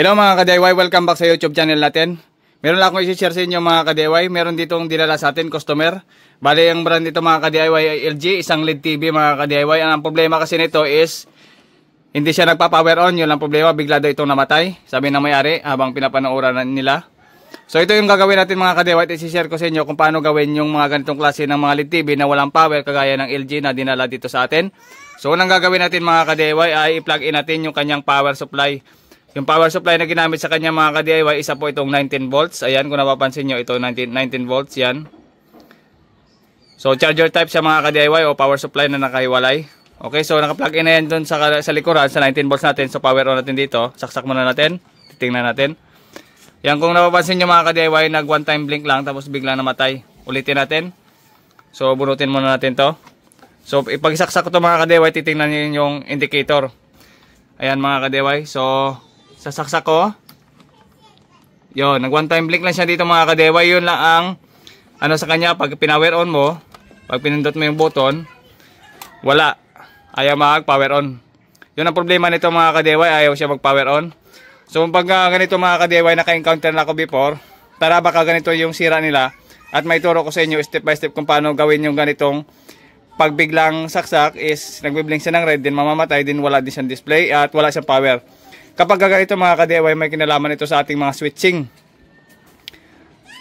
Hello mga ka-DIY, welcome back sa YouTube channel natin. Meron lang akong isi-share sa inyo mga ka-DIY. Meron ditong dinala sa atin, customer. Bale, ang brand dito mga ka-DIY ay LG, isang LED TV mga ka-DIY. Ang problema kasi nito is, hindi siya nagpa-power on. Yun lang problema, bigla daw itong namatay. Sabi na may-ari habang pinapanooran nila. So ito yung gagawin natin mga ka-DIY. Isi-share ko sa inyo kung paano gawin yung mga ganitong klase ng mga LED TV na walang power kagaya ng LG na dinala dito sa atin. So unang gagawin natin mga ka-DIY ay i-plug in natin yung kanyang power supply. Yung power supply na ginamit sa kanya mga ka-DIY, isa po itong 19 volts. Ayan, kung napapansin nyo, ito 19, 19 volts, yan. So, charger type siya mga ka-DIY o power supply na nakahiwalay. Okay, so naka-plug in na yan dun sa, sa likuran, sa 19 volts natin. So, power on natin dito. Saksak muna natin. Titingnan natin. Yan, kung napapansin nyo mga ka-DIY, nag one time blink lang, tapos bigla namatay. Ulitin natin. So, bunutin muna natin to. So, ipagsaksak ko to mga ka-DIY, titingnan nyo yung indicator. Ayan mga ka-DIY. So, Sasaksak ko. Oh. Yon, nag one time blink lang siya dito mga kadewa. Yun lang ang ano sa kanya pag pinawer on mo, pag pinindot mo yung button, wala. Ayaw mag power on. Yun ang problema nito mga kadewa, eh. ayaw siya mag power on. So pag uh, ganito mga kadewa, naka-encounter na ako before, tara baka ganito yung sira nila at may turo ko sa inyo step by step kung paano gawin yung ganitong pag biglang saksak is nagbiblink siya ng red din mamamatay din wala din siyang display at wala siyang power. Kapag gaganito mga kadeway, may kinalaman ito sa ating mga switching.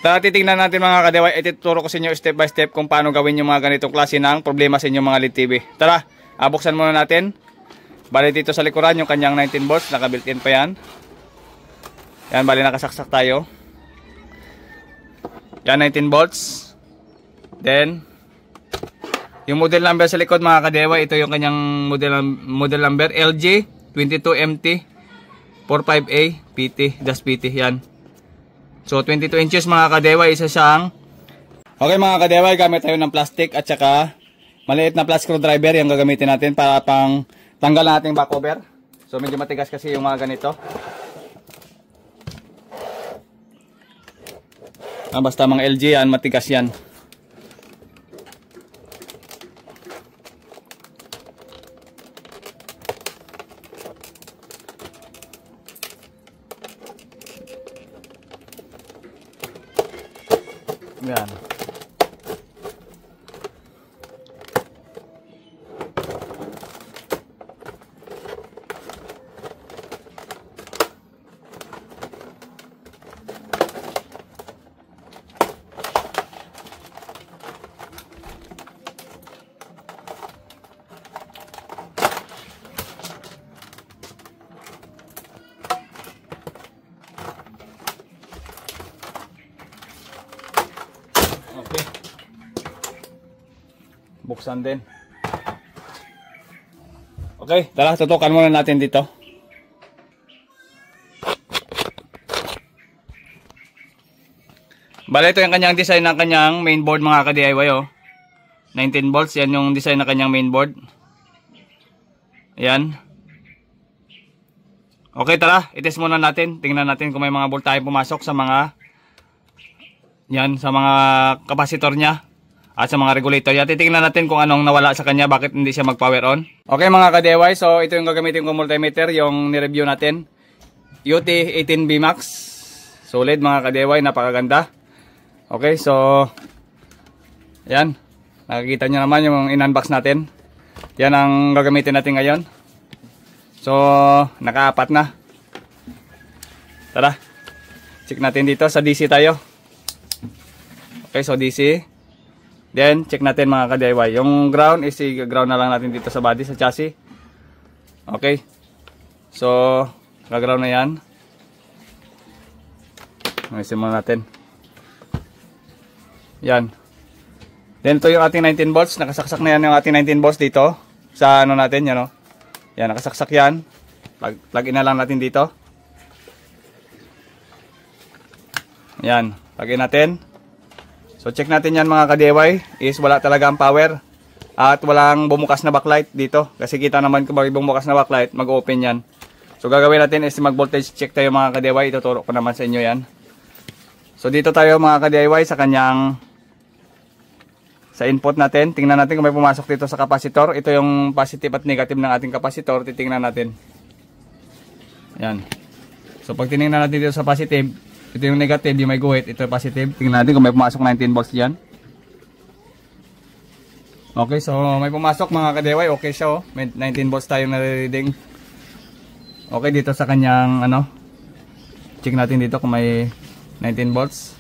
Tara titingnan natin mga kadeway, ituturo ko sa inyo step by step kung paano gawin yung mga ganitong klase ng problema sa inyong mga LED TV. Tara, abuksan ah, muna natin. Bali dito sa likuran yung kanyang 19 volts, built in pa yan. Yan, bali nakasaksak tayo. Yan, 19 volts. Then, yung model number sa likod mga kadewa, ito yung kanyang model, model number, LG22MT 45A PT, just PT yan. So 22 inches mga kadeway, isa siyang Okay mga kadeway, gamit tayo ng plastic at saka maliit na plastic screwdriver yung gagamitin natin para pang tanggal na ating back cover. So medyo matigas kasi yung mga ganito. Ah, basta mga LG yan, matigas yan. 人。bubuksan din. Okay, tara, tutukan muna natin dito. Bale, ito yung kanyang design ng kanyang mainboard mga ka-DIY oh. 19 volts, yan yung design ng kanyang mainboard. Ayan. Okay, tara, itest muna natin. Tingnan natin kung may mga volt tayo pumasok sa mga yan, sa mga kapasitor niya at sa mga regulator. At titingnan natin kung anong nawala sa kanya, bakit hindi siya mag-power on. Okay mga ka kadeway, so ito yung gagamitin kong multimeter, yung nireview natin. UT 18B Max. Solid mga ka kadeway, napakaganda. Okay, so yan. Nakikita nyo naman yung in-unbox natin. Yan ang gagamitin natin ngayon. So, nakaapat na. Tara. Check natin dito. Sa DC tayo. Okay, so DC. Then, check natin mga ka-DIY. Yung ground is i-ground na lang natin dito sa body, sa chassis. Okay. So, gaground na yan. Ayusin muna natin. Yan. Then, ito yung ating 19 volts. Nakasaksak na yan yung ating 19 volts dito. Sa ano natin, yan o. Yan, nakasaksak yan. Plug, plug in na lang natin dito. Yan, plug in natin. So check natin yan mga ka-DIY is wala talaga ang power at walang bumukas na backlight dito kasi kita naman kung bakit bumukas na backlight mag-open yan. So gagawin natin is mag-voltage check tayo mga ka-DIY ituturo ko naman sa inyo yan. So dito tayo mga ka-DIY sa kanyang sa input natin. Tingnan natin kung may pumasok dito sa kapasitor. Ito yung positive at negative ng ating kapasitor. Titingnan natin. Yan. So pag tinignan natin dito sa positive ito yung negative, yung may guhit. Ito yung positive. Tingnan natin kung may pumasok 19 volts dyan. Okay, so may pumasok mga kadeway. Okay siya oh. May 19 volts tayong nare-reading. Okay, dito sa kanyang ano. Check natin dito kung may 19 volts.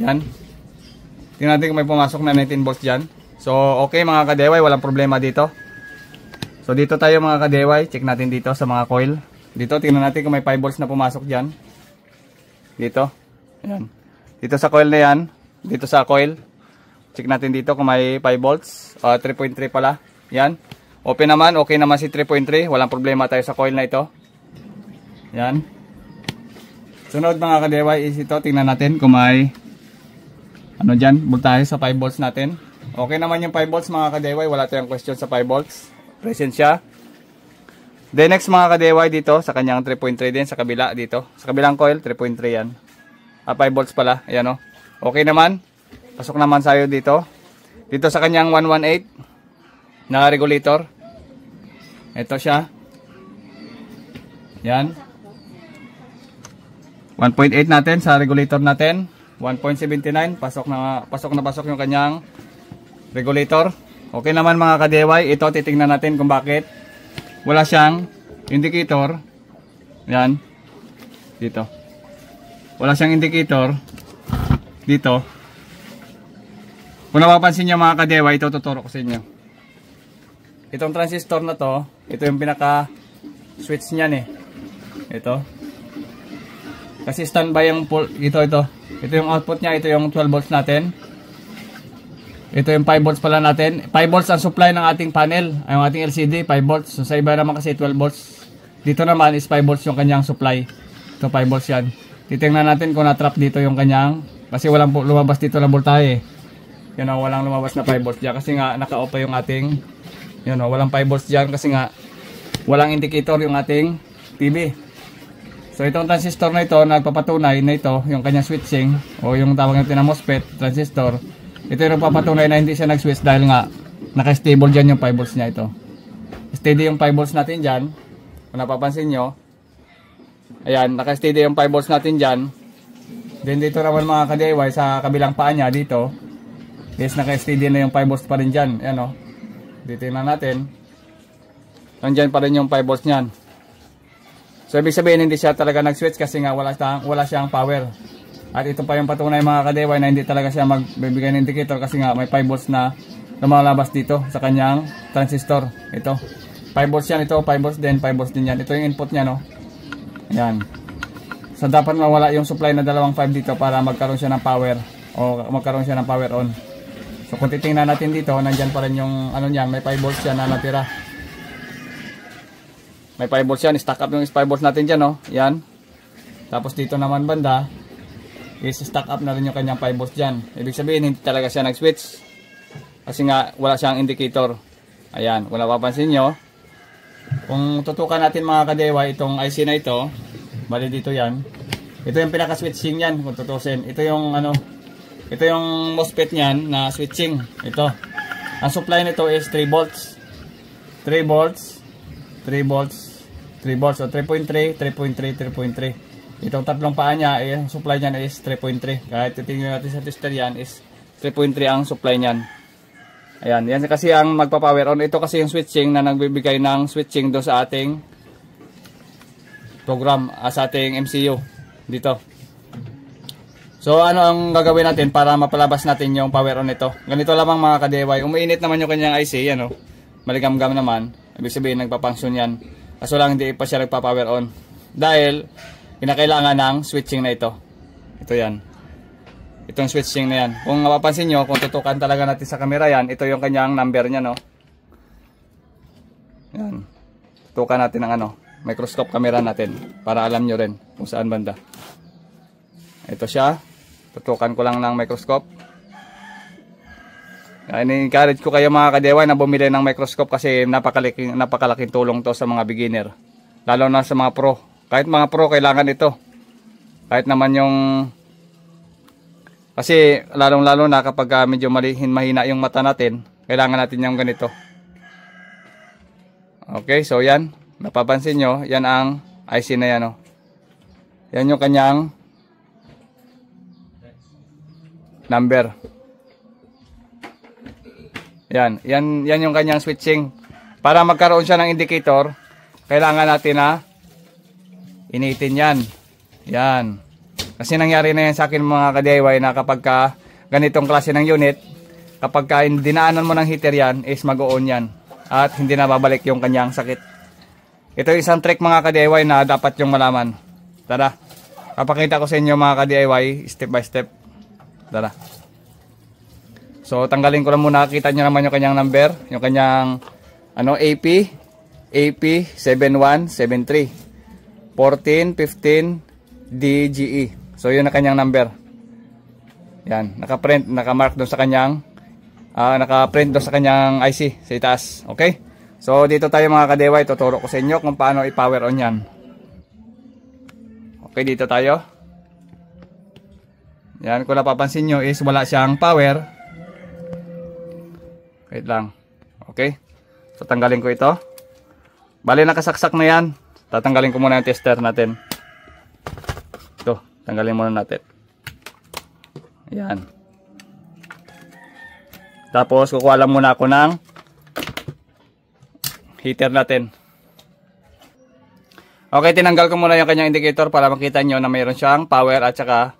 Yan. Tingnan natin kung may pumasok na 19 volts dyan. So, okay mga kadeway. Walang problema dito. So, dito tayo mga kadeway. Check natin dito sa mga coil. Dito, tingnan natin kung may 5 volts na pumasok dyan. Dito. Ayan. Dito sa coil na yan. Dito sa coil. Check natin dito kung may 5 volts. Uh, ah, 3.3 pala. Yan. Open naman. Okay naman si 3.3. Walang problema tayo sa coil na ito. Yan. Sunod mga kadeway is ito. Tingnan natin kung may ano dyan. Voltahe sa 5 volts natin. Okay naman yung 5 volts mga kadeway. Wala tayong question sa 5 volts. Present siya. The next mga kadeway dito sa kanyang 3.3 din sa kabila dito. Sa kabilang coil 3.3 yan. Ah, 5 volts pala. Ayan oh. Okay naman. Pasok naman sa'yo dito. Dito sa kanyang 118 na regulator. Ito siya. Yan. 1.8 natin sa regulator natin. 1.79 pasok na pasok na pasok yung kanyang regulator. Okay naman mga kadeway. Ito titingnan natin kung bakit wala siyang indicator yan dito wala siyang indicator dito kung napapansin nyo mga kadewa ito tuturo ko sa inyo itong transistor na to ito yung pinaka switch nyan eh ito kasi standby yung pull ito ito ito yung output nya ito yung 12 volts natin ito yung 5 volts pala natin. 5 volts ang supply ng ating panel. Ang ating LCD, 5 volts. So, sa iba naman kasi 12 volts. Dito naman is 5 volts yung kanyang supply. Ito 5 volts yan. Titingnan natin kung na-trap dito yung kanyang. Kasi walang lumabas dito na voltahe. Yan o, walang lumabas na 5 volts dyan. Kasi nga, naka-off pa yung ating. Yun o, walang 5 volts dyan. Kasi nga, walang indicator yung ating TV. So, itong transistor na ito, nagpapatunay na ito, yung kanyang switching, o yung tawag natin na MOSFET, transistor, ito yung papatunay na hindi siya nag-switch dahil nga naka-stable dyan yung 5 volts niya ito. Steady yung 5 volts natin dyan. Kung napapansin nyo. Ayan, naka-steady yung 5 volts natin dyan. Then dito naman mga ka-DIY sa kabilang paa niya dito. Yes, naka-steady na yung 5 volts pa rin dyan. Ayan o. Oh. Dito na natin. Nandyan pa rin yung 5 volts niyan. So, ibig sabihin hindi siya talaga nag-switch kasi nga wala, wala siyang power. At ito pa yung patunay mga kadeway na hindi talaga siya magbibigay ng indicator kasi nga may 5 volts na lumalabas dito sa kanyang transistor. Ito. 5 volts yan ito, 5 volts din, 5 volts din yan. Ito yung input niya no. Ayan. So dapat mawala yung supply na dalawang 5 dito para magkaroon siya ng power o magkaroon siya ng power on. So kung titingnan natin dito, nandyan pa rin yung ano niyan, may 5 volts yan na natira. May 5 volts yan, stack up yung 5 volts natin dyan no. Yan. Tapos dito naman banda, is-stack up na rin yung kanyang 5 volts dyan. Ibig sabihin, hindi talaga siya nag-switch. Kasi nga, wala siyang indicator. Ayan, wala papansin nyo, kung tutukan natin mga kadewa, itong IC na ito, bali dito yan. Ito yung pinaka-switching yan, kung tutusin. Ito yung, ano, ito yung MOSFET niyan na switching. Ito. Ang supply nito is 3 volts. 3 volts, 3 volts, 3 volts. So, 3.3, 3.3, 3.3. Itong tatlong paa niya, eh, ang supply niyan is 3.3. Kahit titingnan natin sa tester yan is 3.3 ang supply niyan. Ayan, yan kasi ang magpa-power on. Ito kasi yung switching na nagbibigay ng switching do sa ating program, uh, sa ating MCU dito. So ano ang gagawin natin para mapalabas natin yung power on nito? Ganito lamang mga ka-DIY. Umiinit naman yung kanyang IC, ano o. Oh. Maligam-gam naman. Ibig sabihin nagpa-function yan. Kaso lang hindi pa siya nagpa-power on. Dahil kinakailangan ng switching na ito. Ito yan. Itong switching na yan. Kung mapapansin nyo, kung tutukan talaga natin sa camera yan, ito yung kanyang number niya, no? Yan. Tutukan natin ang ano, microscope camera natin para alam nyo rin kung saan banda. Ito siya. Tutukan ko lang ng microscope. I-encourage ko kayo mga kadewa na bumili ng microscope kasi napakalaking, napakalaking tulong to sa mga beginner. Lalo na sa mga pro kahit mga pro, kailangan ito. Kahit naman yung... Kasi lalong-lalo na kapag ah, medyo malihin, mahina yung mata natin, kailangan natin yung ganito. Okay, so yan. Napapansin nyo, yan ang IC na yan. Oh. Yan yung kanyang number. Yan, yan, yan yung kanyang switching. Para magkaroon siya ng indicator, kailangan natin na Initin yan. Yan. Kasi nangyari na yan sa akin mga ka-DIY na kapag ka ganitong klase ng unit, kapag ka dinaanan mo ng heater yan, is mag-on yan. At hindi na babalik yung kanyang sakit. Ito isang trick mga ka-DIY na dapat yung malaman. Tara, papakita ko sa inyo mga ka-DIY step by step. Tara. So, tanggalin ko lang muna. Kita nyo naman yung kanyang number. Yung kanyang, ano, AP. AP 7173. 1415DGE. So, yun na kanyang number. Yan. Naka-print, naka-mark doon sa kanyang uh, naka-print doon sa kanyang IC sa itaas. Okay? So, dito tayo mga kadeway. Tuturo ko sa inyo kung paano i-power on yan. Okay, dito tayo. Yan, kung napapansin nyo is wala siyang power. Wait lang. Okay? So, tanggalin ko ito. Bali, nakasaksak na yan tatanggalin ko muna yung tester natin ito tanggalin muna natin ayan tapos kukuha lang muna ako ng heater natin okay tinanggal ko muna yung kanyang indicator para makita nyo na mayroon siyang power at saka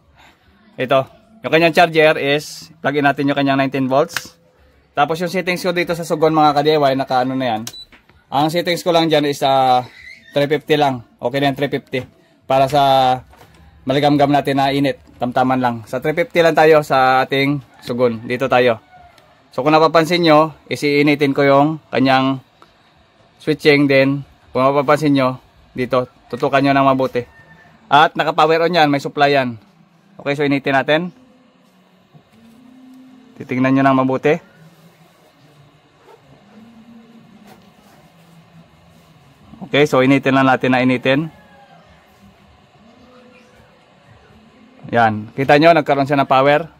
ito yung kanyang charger is plug in natin yung kanyang 19 volts tapos yung settings ko dito sa Sugon mga ka-DIY, naka ano na yan. Ang settings ko lang dyan is uh, 350 lang. Okay na yung 350. Para sa maligamgam natin na init. Tamtaman lang. Sa 350 lang tayo sa ating sugon. Dito tayo. So kung napapansin nyo, isiinitin ko yung kanyang switching din. Kung mapapansin nyo, dito, tutukan nyo ng mabuti. At naka-power on yan, may supply yan. Okay, so initin natin. Titingnan nyo ng mabuti. Okay, so initin lang natin na initin. Yan. Kita nyo, nagkaroon siya ng power.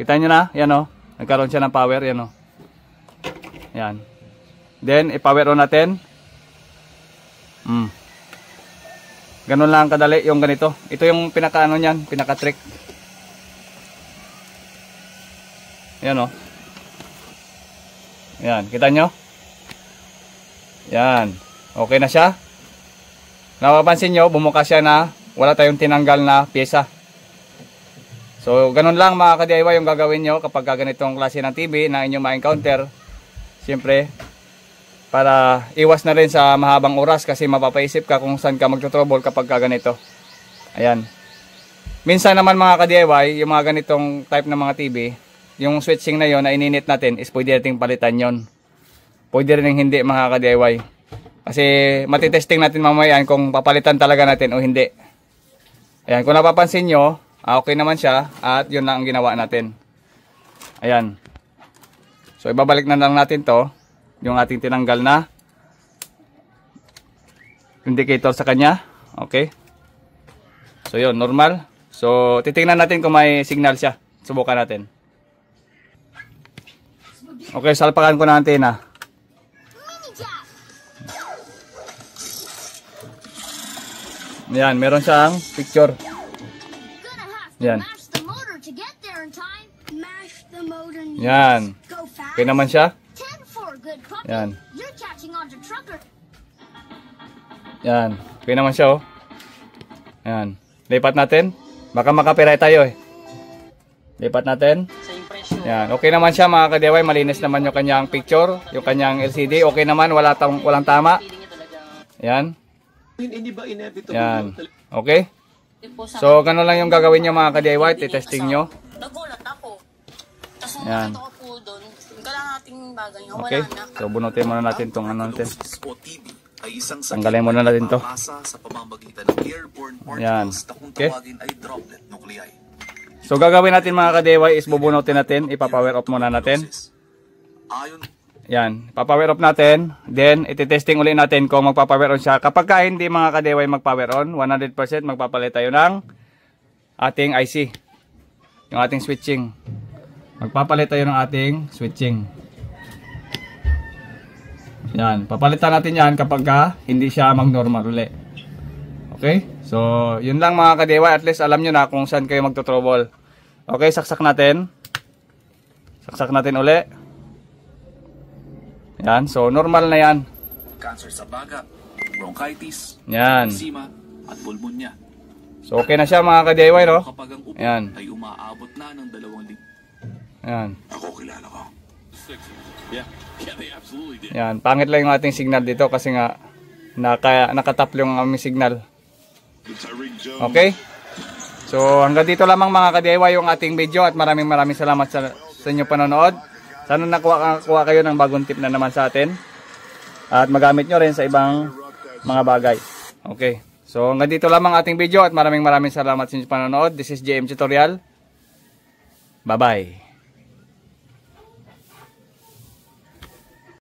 Kita nyo na, yan o. Oh. Nagkaroon siya ng power, yan o. Oh. Yan. Then, i-power on natin. Hmm. Ganun lang kadali yung ganito. Ito yung pinaka-ano niyan, pinaka-trick. Yan o. Oh. Yan, kita nyo? Yan. Okay na siya. Napapansin nyo, bumuka siya na wala tayong tinanggal na pyesa. So, ganun lang mga ka-DIY yung gagawin nyo kapag ganitong klase ng TV na inyong ma-encounter. Siyempre, para iwas na rin sa mahabang oras kasi mapapaisip ka kung saan ka magto-trouble kapag ganito. Ayan. Minsan naman mga ka-DIY, yung mga ganitong type ng mga TV, yung switching na yon na ininit natin is pwede nating palitan yon. Pwede rin hindi mga ka-DIY. Kasi matitesting natin mamaya kung papalitan talaga natin o hindi. Ayan, kung napapansin nyo, ah, okay naman siya at yun na ang ginawa natin. Ayan. So ibabalik na lang natin to, yung ating tinanggal na indicator sa kanya. Okay. So yun, normal. So titingnan natin kung may signal siya. Subukan natin. Okay, salpakan ko na antena. Yan, meron siyang picture. Yan. Yan. Okay naman siya. Yan. Yan. Okay naman siya, oh. Yan. Lipat natin. Baka makapiray tayo, eh. Lipat natin. Yan. Okay naman siya, mga kadeway. Malinis naman yung kanyang picture. Yung kanyang LCD. Okay naman. Wala tam walang tama. Yan. Hindi ba inevitable? Yan. Okay? So, ganun lang yung gagawin nyo mga ka-DIY. Titesting nyo. Nagulat ako. Tapos nung Yan. nakita ko po doon, yung kalahating niya, okay. So, bunutin muna natin tong ano natin. Ay isang Tanggalin muna natin to. Sa pamamagitan ng airborne particles na kung So gagawin natin mga ka-DIY is bubunutin natin, ipapower off muna natin. Ayon yan, papower off natin. Then, ititesting ulit natin kung magpapower on siya. Kapag ka hindi mga kadeway magpower on, 100% magpapalit tayo ng ating IC. Yung ating switching. Magpapalit tayo ng ating switching. Yan, papalitan natin yan kapag ka hindi siya mag-normal ulit. Okay? So, yun lang mga kadewa. At least alam nyo na kung saan kayo magto-trouble. Okay, saksak natin. Saksak natin ulit. Yan. So, normal na yan. Cancer sa baga, bronchitis, yan. sima, at pulmonya. So, okay na siya mga ka-DIY, no? Kapag ang upo yan. ay umaabot na ng dalawang lig. Yan. Ako kilala ko. Yeah. Yeah, they absolutely did. Yan. Pangit lang yung ating signal dito kasi nga naka, nakataplo yung aming signal. Okay? So hanggang dito lamang mga ka-DIY yung ating video at maraming maraming salamat sa, sa inyo panonood. Sana nakuha kuha kayo ng bagong tip na naman sa atin. At magamit nyo rin sa ibang mga bagay. Okay. So hanggang dito lamang ating video at maraming maraming salamat sa inyong panonood. This is JM Tutorial. Bye-bye.